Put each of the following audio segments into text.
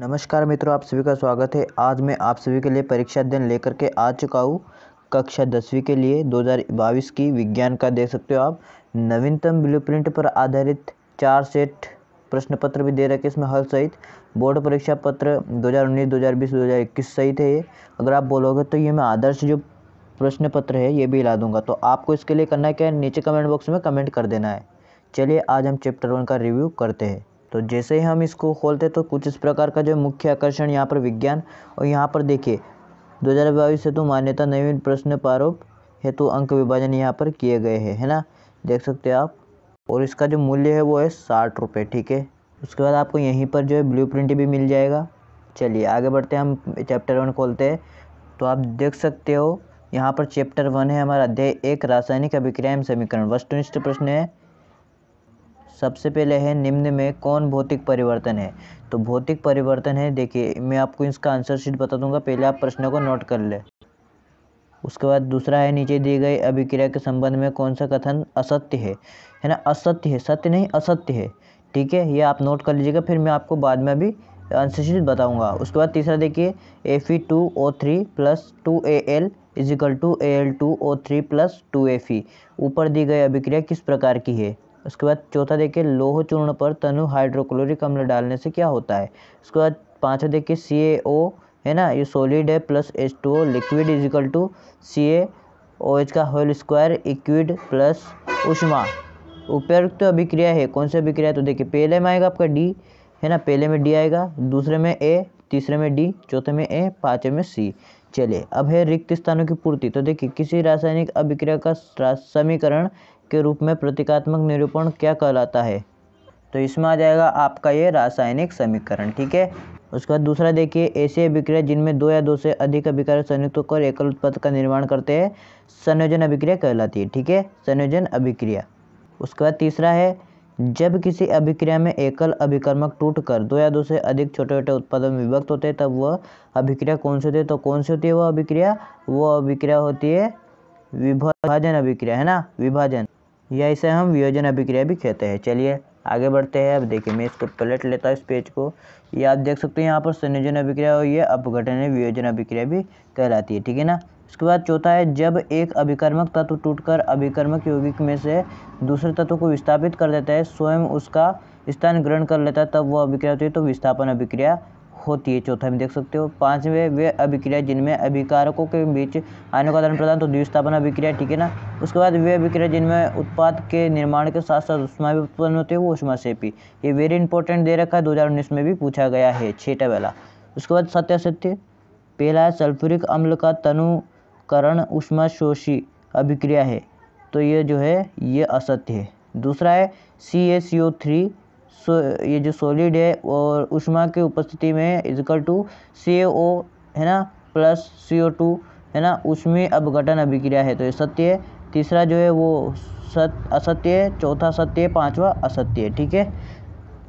नमस्कार मित्रों आप सभी का स्वागत है आज मैं आप सभी के लिए परीक्षा अध्ययन लेकर के आ चुका हूँ कक्षा दसवीं के लिए बाईस की विज्ञान का देख सकते हो आप नवीनतम ब्लूप्रिंट पर आधारित चार सेट प्रश्न पत्र भी दे रखे इसमें हल सहित बोर्ड परीक्षा पत्र 2019, 2020, 2021 सहित है ये अगर आप बोलोगे तो ये मैं आदर्श जो प्रश्न पत्र है ये भी ला दूंगा तो आपको इसके लिए करना क्या है नीचे कमेंट बॉक्स में कमेंट कर देना है चलिए आज हम चैप्टर वन का रिव्यू करते हैं तो जैसे ही हम इसको खोलते तो कुछ इस प्रकार का जो मुख्य आकर्षण यहाँ पर विज्ञान और यहाँ पर देखिए दो हज़ार बाईस हेतु मान्यता नवीन प्रश्न प्रारूप हेतु अंक विभाजन यहाँ पर किए गए हैं है ना देख सकते हैं आप और इसका जो मूल्य है वो है साठ रुपये ठीक है उसके बाद आपको यहीं पर जो है ब्लू प्रिंट भी मिल जाएगा चलिए आगे बढ़ते हैं हम चैप्टर वन खोलते हैं तो आप देख सकते हो यहाँ पर चैप्टर वन है हमारा अध्याय एक रासायनिक अभिक्रिया समीकरण वस्तुनिष्ठ प्रश्न है सबसे पहले है निम्न में कौन भौतिक परिवर्तन है तो भौतिक परिवर्तन है देखिए मैं आपको इसका आंसर शीट बता दूंगा पहले आप प्रश्न को नोट कर ले उसके बाद दूसरा है नीचे दिए गए अभिक्रिया के संबंध में कौन सा कथन असत्य है है ना असत्य है सत्य नहीं असत्य है ठीक है ये आप नोट कर लीजिएगा फिर मैं आपको बाद में भी आंसर शीट बताऊँगा उसके बाद तीसरा देखिए A F two O three plus two A L equal to A L two O three plus two A F ऊपर दी गई अभिक्रिया किस प्रकार की है उसके बाद चौथा देखिए लोह चूर्ण पर तनु हाइड्रोक्लोरिक अम्ल डालने से क्या होता है उसके बाद पाँचवा देखिए सी ए ओ है ना ये सॉलिड है plus H two O liquid equal to C A O H का होल स्क्वायर इक्विड प्लस उष्मा उपयुक्त तो अभिक्रिया है कौन सी अभिक्रिया तो देखिए पहले में आएगा आपका डी है ना पहले में डी आएगा दूसरे में ए तीसरे में डी चौथे में ए पाँचवें में सी चलिए अब है रिक्त स्थानों की पूर्ति तो देखिए किसी रासायनिक अभिक्रिया का समीकरण के रूप में प्रतीकात्मक निरूपण क्या कहलाता है तो इसमें आ जाएगा आपका ये रासायनिक समीकरण ठीक है उसके बाद दूसरा देखिए ऐसी अभिक्रिया जिनमें दो या दो से अधिक अभिक्रय संयुक्त होकर एकल उत्पाद का निर्माण करते हैं संयोजन अभिक्रिया कहलाती है ठीक है संयोजन अभिक्रिया उसके बाद तीसरा है जब किसी अभिक्रिया में एकल अभिकर्मक टूट कर दो या दो से अधिक छोटे छोटे उत्पादों में विभक्त होते हैं तब वह अभिक्रिया कौन सी होती है तो कौन सी होती है वह अभिक्रिया वह अभिक्रिया होती है विभाजन अभिक्रिया है ना विभाजन या इसे हम वियोजन अभिक्रिया भी कहते हैं चलिए आगे बढ़ते हैं अब देखिए मैं इसको पलट लेता हूँ इस पेज को ये आप देख सकते हैं यहाँ पर संयोजन अभिक्रिया और ये अपघटन वियोजन अभिक्रिया भी कहलाती है ठीक है ना उसके बाद चौथा है जब एक अभिकर्मक तत्व टूटकर अभिकर्मक यौगिक में से दूसरे तत्व को विस्थापित कर देता है स्वयं उसका स्थान ग्रहण कर लेता है तब वो अभिक्रिया होती है तो विस्थापन अभिक्रिया होती है चौथा में देख सकते हो पाँचवें वे अभिक्रिया जिनमें अभिकारकों के बीच आने का आदान प्रदान तो द्विस्थापन अभिक्रिया ठीक है ना उसके बाद वे अभिक्रिया जिनमें उत्पाद के निर्माण के साथ साथ उष्मा भी उत्पन्न होते हैं वो उष्मा से भी ये वेरी इंपॉर्टेंट दे रखा है दो में भी पूछा गया है छठा वाला उसके बाद सत्य सत्य पहला है सल्फ्यूरिक अम्ल का तनुकरण उष्मा शोषी अभिक्रिया है तो ये जो है ये असत्य है दूसरा है सी ए सी ओ थ्री सो ये जो सॉलिड है और उष्मा की उपस्थिति में इजकल टू सी ओ है ना प्लस सी ओ टू है ना उसमें घटन अभिक्रिया है तो ये सत्य है तीसरा जो है वो सत असत्य है चौथा सत्य है पाँचवा असत्य है ठीक है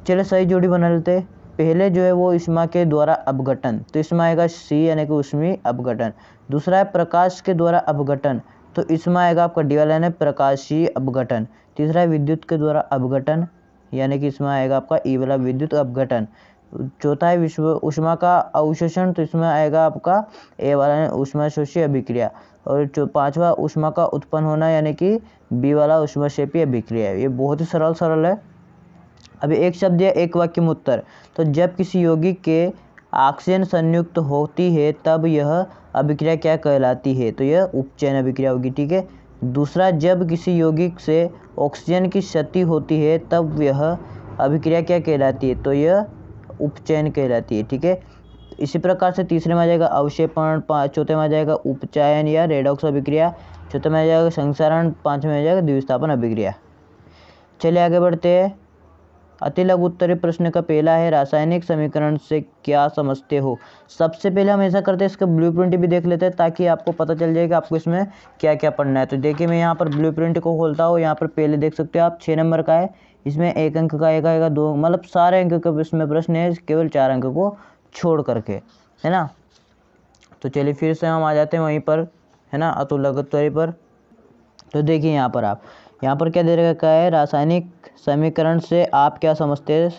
चलो सही जोड़ी बना लेते हैं पहले जो है वो इस्मा के द्वारा अपघटन तो इसमें आएगा सी यानी कि उसमें अपघटन दूसरा है प्रकाश के द्वारा अपघटन तो इसमें आएगा आपका डी वाला यानी प्रकाशीय अपघटन तीसरा है विद्युत के द्वारा अपघटन यानी कि इसमें आएगा आपका ई वाला विद्युत अपघटन चौथा है विश्व उष्मा का अवशोषण तो इसमें आएगा आपका ए वाला उष्मा उष्माशोषी अभिक्रिया और जो पांचवा उष्मा का उत्पन्न होना यानी कि बी वाला उष्माशेपी अभिक्रिया ये बहुत ही सरल सरल है अभी एक शब्द है एक वाक्य में उत्तर तो जब किसी यौगिक के ऑक्सीजन संयुक्त होती है तब यह अभिक्रिया क्या कहलाती है तो यह उपचयन अभिक्रिया होगी ठीक है दूसरा जब किसी यौगिक से ऑक्सीजन की क्षति होती है तब यह अभिक्रिया क्या कहलाती है तो यह उपचयन कहलाती है ठीक है इसी प्रकार से तीसरे में आ जाएगा अवशेपण पाँच चौथे में आ जाएगा उपचयन या रेडॉक्स अभिक्रिया चौथे में आ जाएगा संसारण पाँचवें में आ जाएगा द्विस्थापन अभिक्रिया चलिए आगे बढ़ते हैं लघु उत्तरी प्रश्न का पहला है रासायनिक समीकरण से क्या समझते हो सबसे पहले हम ऐसा करते हैं इसका ब्लू प्रिंट भी देख लेते हैं ताकि आपको पता चल जाए कि आपको इसमें क्या क्या पढ़ना है तो देखिए मैं यहाँ पर ब्लू प्रिंट को खोलता हूँ यहाँ पर पहले देख सकते हो आप छः नंबर का है इसमें एक अंक का एक आएगा दो मतलब सारे अंक का इसमें प्रश्न है केवल चार अंक को छोड़ करके है ना तो चलिए फिर से हम आ जाते हैं वहीं पर है ना अतुल पर तो देखिए यहाँ पर आप यहाँ पर क्या दे रखा है रासायनिक समीकरण से आप क्या समझते हैं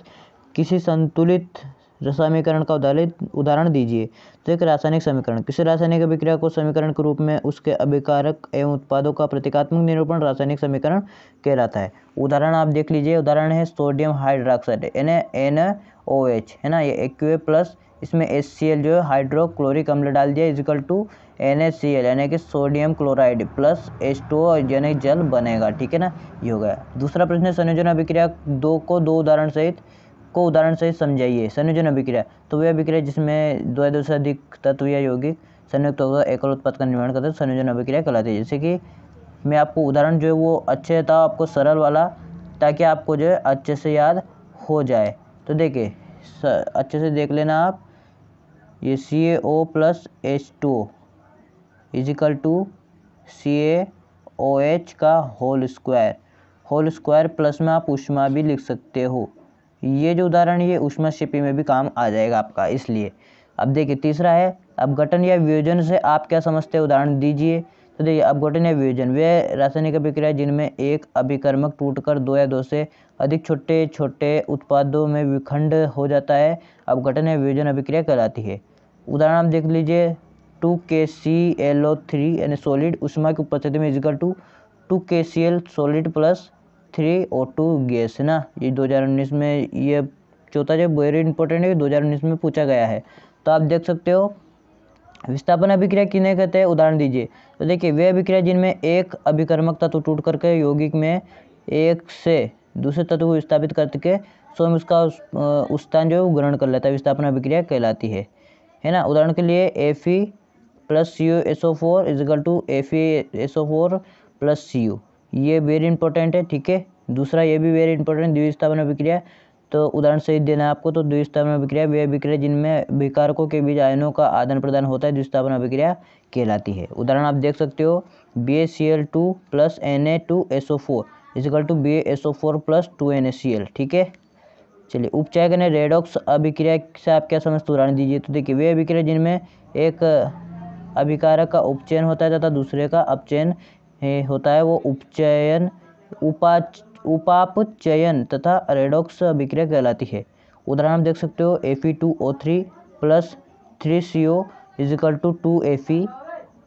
किसी संतुलित समीकरण का उदाहरण दीजिए तो एक रासायनिक समीकरण किसी रासायनिक अभिक्रिया को समीकरण के रूप में उसके अभिकारक एवं उत्पादों का प्रतीकात्मक निरूपण रासायनिक समीकरण कहलाता है उदाहरण आप देख लीजिए उदाहरण है sodium hydroxide N N O H है ना ये एक प्लस इसमें एस सी एल जो है हाइड्रोक्लोरिक अम्ल डाल दिया equal to N H C L यानी कि sodium chloride plus H two यानी जल बनेगा ठीक है ना ये हो गया दूसरा प्रश्न है संयोजन अभिक्रिया दो को दो उदाहरण सहित को उदाहरण से समझाइए संयोजन अभिक्रिया तो वह अभिक्रिया जिसमें दो या दो से अधिक तत्व या यौगिक संयुक्त होकर एकल उत्पाद का निर्माण करते हैं संयोजन अभिक्रिया कहलाती है जैसे कि मैं आपको उदाहरण जो है वो अच्छे था आपको सरल वाला ताकि आपको जो है अच्छे से याद हो जाए तो देखिए अच्छे से देख लेना आप ये C A O plus H two equal to C A O H का whole square whole square plus में आप उष्मा भी लिख सकते हो ये जो उदाहरण ये उष्माशिपी में भी काम आ जाएगा आपका इसलिए अब देखिए तीसरा है अपघटन या वियोजन से आप क्या समझते हैं उदाहरण दीजिए तो देखिए अपघटन या वियोजन वे रासायनिक अभिक्रिया जिनमें एक अभिकर्मक टूटकर दो या दो से अधिक छोटे छोटे उत्पादों में विखंड हो जाता है अपघटन या वियोजन अभिक्रिया कहलाती है उदाहरण आप देख लीजिए two K C L O three यानी सॉलिड उष्मा की उपस्थिति में equal to two K C L solid plus three O two gas है ना ये 2019 में ये चौथा जो वेरी इंपॉर्टेंट है 2019 में पूछा गया है तो आप देख सकते हो विस्थापन अभिक्रिया किन्हें कहते हैं उदाहरण दीजिए तो देखिए वे अभिक्रिया जिनमें एक अभिकर्मक तत्व टूट करके यौगिक में एक से दूसरे तत्व को विस्थापित करके स्वयं उसका उस, स्थान जो है ग्रहण कर लेता है विस्थापन अभिक्रिया कहलाती है है ना उदाहरण के लिए A plus C U S O four equal to F S O four plus C U ये वेरी इंपॉर्टेंट है ठीक है दूसरा ये भी वेरी इंपॉर्टेंट द्विस्थापन अभिक्रिया तो उदाहरण सहित देना है आपको तो द्विस्थापन अभिक्रिया वे अभिक्रिया जिनमें विकारकों के बीच आयनों का आदान प्रदान होता है द्विस्थापन अभिक्रिया कहलाती है उदाहरण आप देख सकते हो B A C L two plus N A two S O four equal to B S O four plus two N A C L ठीक है चलिए उपचायक करने रेडॉक्स अभिक्रिया से आप क्या समझते उदाहरण दीजिए तो देखिए वे अभिक्रिया जिनमें एक अभिकारक का उपचयन होता है तथा दूसरे का अपचयन है होता है वो उपचयन उपाच उपापचयन तथा रेडॉक्स अभिक्रिया कहलाती है उदाहरण आप देख सकते हो F E two O three plus three C O equal to two F E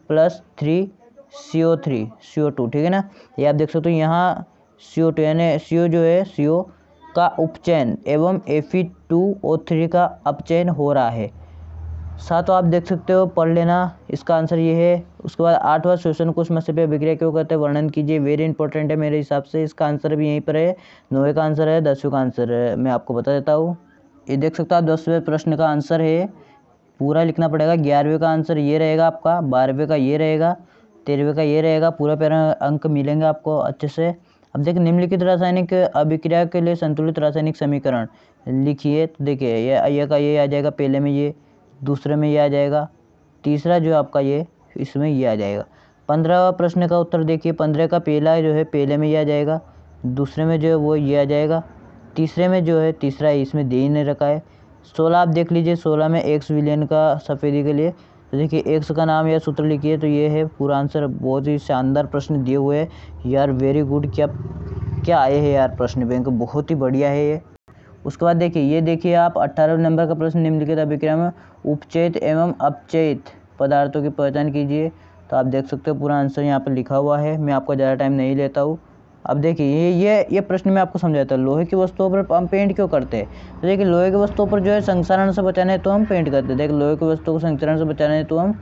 plus three C O three C O two ठीक है ना ये आप देख सकते हो यहाँ सी ओ टू यानी सी ओ जो है सी ओ का उपचयन एवं F E two O three का अपचयन हो रहा है सात तो आप देख सकते हो पढ़ लेना इसका आंसर ये है उसके बाद आठवां क्वेश्चन कुछ मसे पे विक्रय क्यों करते हैं वर्णन कीजिए वेरी इंपॉर्टेंट है मेरे हिसाब से इसका आंसर भी यहीं पर है नौवे का आंसर है दसवें का आंसर है मैं आपको बता देता हूँ ये देख सकते हो आप दसवें प्रश्न का आंसर है पूरा लिखना पड़ेगा ग्यारहवें का आंसर ये रहेगा आपका बारहवें का ये रहेगा तेरहवें का ये रहेगा पूरा पैर अंक मिलेंगे आपको अच्छे से अब देखिए निम्नलिखित रासायनिक अभिक्रिया के लिए संतुलित रासायनिक समीकरण लिखिए तो देखिए ये आइए का ये आ जाएगा पहले में ये दूसरे में ये आ जाएगा तीसरा जो आपका ये इसमें ये आ जाएगा पंद्रहवा प्रश्न का उत्तर देखिए पंद्रह का पहला जो है पहले में ये आ जाएगा दूसरे में जो है वो ये आ जाएगा तीसरे में जो है तीसरा इसमें दे ही नहीं रखा है सोलह आप देख लीजिए सोलह में एक्स विलियन का सफ़ेदी के लिए तो देखिए एक्स का नाम या सूत्र लिखिए तो ये है पूरा आंसर बहुत ही शानदार प्रश्न दिए हुए हैं यार वेरी गुड क्या क्या आए हैं यार प्रश्न बैंक बहुत ही बढ़िया है ये उसके बाद देखिए ये देखिए आप अट्ठारह नंबर का प्रश्न निम्नलिखित में उपचेत एवं अपचेत पदार्थों की पहचान कीजिए तो आप देख सकते हो पूरा आंसर यहाँ पर लिखा हुआ है मैं आपका ज़्यादा टाइम नहीं लेता हूँ अब देखिए ये ये ये प्रश्न मैं आपको समझाता हूँ लोहे की वस्तुओं पर हम पेंट क्यों करते हैं तो देखिए लोहे की वस्तुओं पर जो है संसारण से बचाने तो हम पेंट करते हैं देखिए लोहे की वस्तुओं को संसारण से बचाने तो हम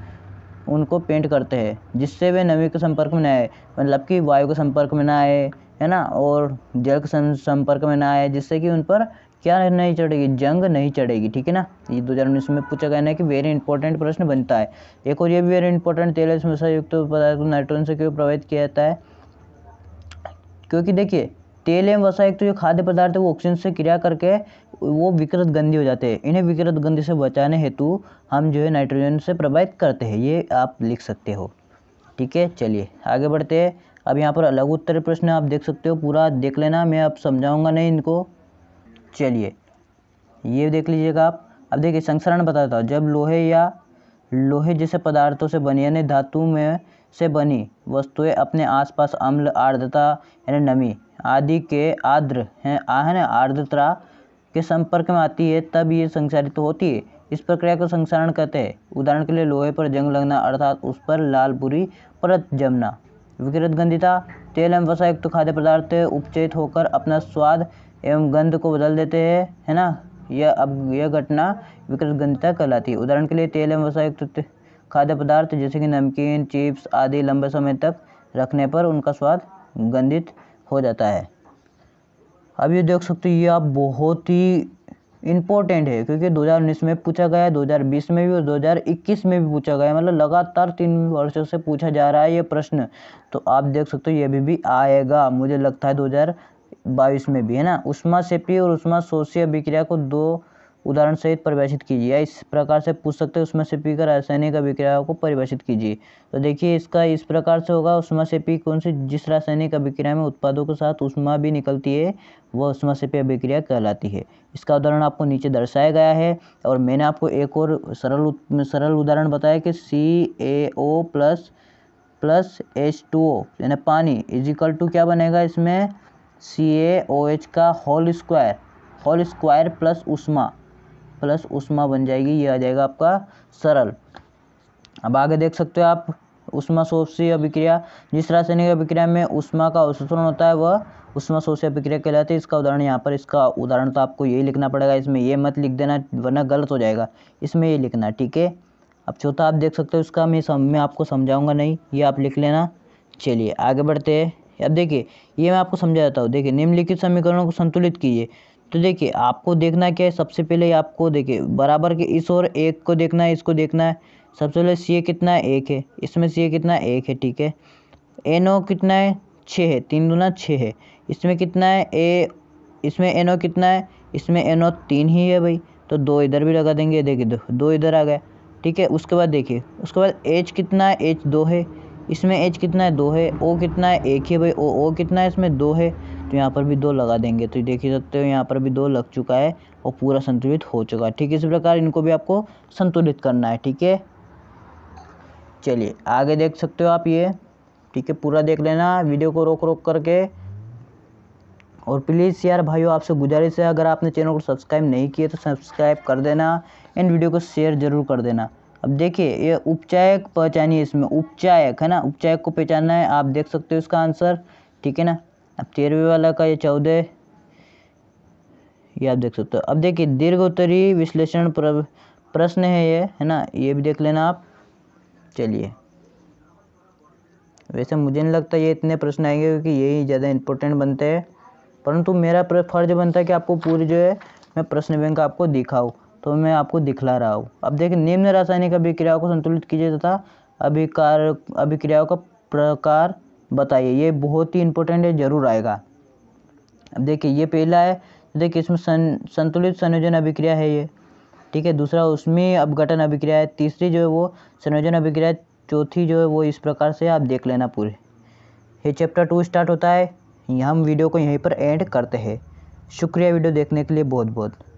उनको पेंट करते हैं जिससे वे नमी के संपर्क में ना आए मतलब कि वायु के संपर्क में ना आए है ना और जल के संपर्क में ना आए जिससे कि उन पर क्या नहीं चढ़ेगी जंग नहीं चढ़ेगी ठीक है ना ये दो हज़ार उन्नीस में पूछा गया ना कि वेरी इंपॉर्टेंट प्रश्न बनता है एक और ये भी वेरी इंपॉर्टेंट तेल युक्त पदार्थ नाइट्रोजन से क्यों प्रभावित किया जाता है क्योंकि देखिए तेल एवं वसायुक्त तो जो खाद्य पदार्थ है वो ऑक्सीजन से क्रिया करके वो विकृत गंदी हो जाते हैं इन्हें विकृत गंदी से बचाने हेतु हम जो है नाइट्रोजन से प्रभावित करते हैं ये आप लिख सकते हो ठीक है चलिए आगे बढ़ते हैं अब यहाँ पर अलग उत्तर प्रश्न आप देख सकते हो पूरा देख लेना मैं अब समझाऊंगा नहीं इनको चलिए ये देख लीजिएगा आप अब देखिए संसरण बताता हूँ जब लोहे या लोहे जैसे पदार्थों से बनी यानी धातु में से बनी वस्तुएं अपने आसपास अम्ल आर्द्रता यानी नमी आदि के आर्द्र हैं आ है ना आर्द्रता के संपर्क में आती है तब ये संसारित होती है इस प्रक्रिया को संसारण कहते हैं उदाहरण के लिए लोहे पर जंग लगना अर्थात उस पर लाल बुरी परत जमना विकृत गंधिता तेल एवं वसायुक्त तो खाद्य पदार्थ उपचेत होकर अपना स्वाद एवं गंध को बदल देते हैं है ना यह अब यह घटना गंधता कहलाती है उदाहरण के लिए तेल एवं युक्त खाद्य पदार्थ जैसे कि नमकीन चिप्स आदि लंबे समय तक रखने पर उनका स्वाद गंधित हो जाता है अब ये देख सकते ये आप बहुत ही इम्पोर्टेंट है क्योंकि 2019 में पूछा गया है 2020 में भी और 2021 में भी पूछा गया मतलब लगातार तीन वर्षों से पूछा जा रहा है ये प्रश्न तो आप देख सकते हो ये अभी भी आएगा मुझे लगता है बाईस में भी है ना उष्मा सेपी और उष्मा शोषी अभिक्रिया को दो उदाहरण सहित परिभाषित कीजिए इस प्रकार से पूछ सकते हैं उष्मा सेपी का रासायनिक अभिक्रिया को परिभाषित कीजिए तो देखिए इसका इस प्रकार से होगा उष्मा सेपी कौन सी जिस रासायनिक अभिक्रिया में उत्पादों के साथ उष्मा भी निकलती है वह उष्मा सेपी अभिक्रिया कहलाती है इसका उदाहरण आपको नीचे दर्शाया गया है और मैंने आपको एक और सरल सरल उदाहरण बताया कि C A O plus plus H two O यानी पानी इजिकल टू क्या बनेगा इसमें सी ए ओ एच का whole square whole square plus उष्मा प्लस उष्मा बन जाएगी ये आ जाएगा आपका सरल अब आगे देख सकते हो आप उष्मा शोषी अभिक्रिया जिस रासायनिक अभिक्रिया में उष्मा का अवशोषण होता है वह उष्मा शोषी अभिक्रिया कहलाती है इसका उदाहरण यहाँ पर इसका उदाहरण तो आपको यही लिखना पड़ेगा इसमें ये मत लिख देना वरना गलत हो जाएगा इसमें ये लिखना ठीक है अब चौथा आप देख सकते हो इसका मैं सम, मैं आपको समझाऊंगा नहीं ये आप लिख लेना चलिए आगे बढ़ते हैं अब देखिए ये मैं आपको समझा देता हूँ देखिए निम्नलिखित समीकरणों को संतुलित कीजिए तो देखिए आपको देखना क्या है सबसे पहले आपको देखिए बराबर के इस और एक को देखना है इसको देखना है सबसे पहले सी ए कितना है एक है इसमें सी ए कितना है एक है ठीक है एन ओ कितना है छः है तीन दुना छः है इसमें कितना है ए इसमें एन ओ कितना है इसमें एन ओ तीन ही है भाई तो दो इधर भी लगा देंगे देखिए दो दो इधर आ गया ठीक है उसके बाद देखिए उसके बाद एच कितना है एच दो है इसमें एच कितना है दो है ओ कितना है एक ही भाई ओ ओ कितना है इसमें दो है तो यहाँ पर भी दो लगा देंगे तो देख ही सकते हो यहाँ पर भी दो लग चुका है और पूरा संतुलित हो चुका है ठीक है इस प्रकार इनको भी आपको संतुलित करना है ठीक है चलिए आगे देख सकते हो आप ये ठीक है पूरा देख लेना वीडियो को रोक रोक करके और प्लीज़ यार भाइयों आपसे गुजारिश है अगर आपने चैनल को सब्सक्राइब नहीं किया तो सब्सक्राइब कर देना एंड वीडियो को शेयर ज़रूर कर देना अब देखिए ये उपचायक पहचानिए इसमें उपचायक है ना उपचायक को पहचानना है आप देख सकते हो इसका आंसर ठीक है ना अब तेरहवें वाला का ये चौदह ये आप देख सकते हो अब देखिए उत्तरी विश्लेषण प्रश्न है ये है ना ये भी देख लेना आप चलिए वैसे मुझे नहीं लगता ये इतने प्रश्न आएंगे क्योंकि यही ज़्यादा इंपॉर्टेंट बनते हैं परंतु मेरा फर्ज बनता है कि आपको पूरी जो है मैं प्रश्न बैंक आपको दिखाऊँ तो मैं आपको दिखला रहा हूँ अब देखिए निम्न रासायनिक अभिक्रियाओं को संतुलित कीजिए तथा अभिकार अभिक्रियाओं का प्रकार बताइए ये बहुत ही इंपॉर्टेंट है जरूर आएगा अब देखिए ये पहला है देखिए इसमें सं, संतुलित संयोजन अभिक्रिया है ये ठीक है दूसरा उसमें अपघटन अभिक्रिया है तीसरी जो है वो संयोजन अभिक्रिया चौथी जो है वो इस प्रकार से आप देख लेना पूरे ये चैप्टर टू स्टार्ट होता है हम वीडियो को यहीं पर एंड करते हैं शुक्रिया वीडियो देखने के लिए बहुत बहुत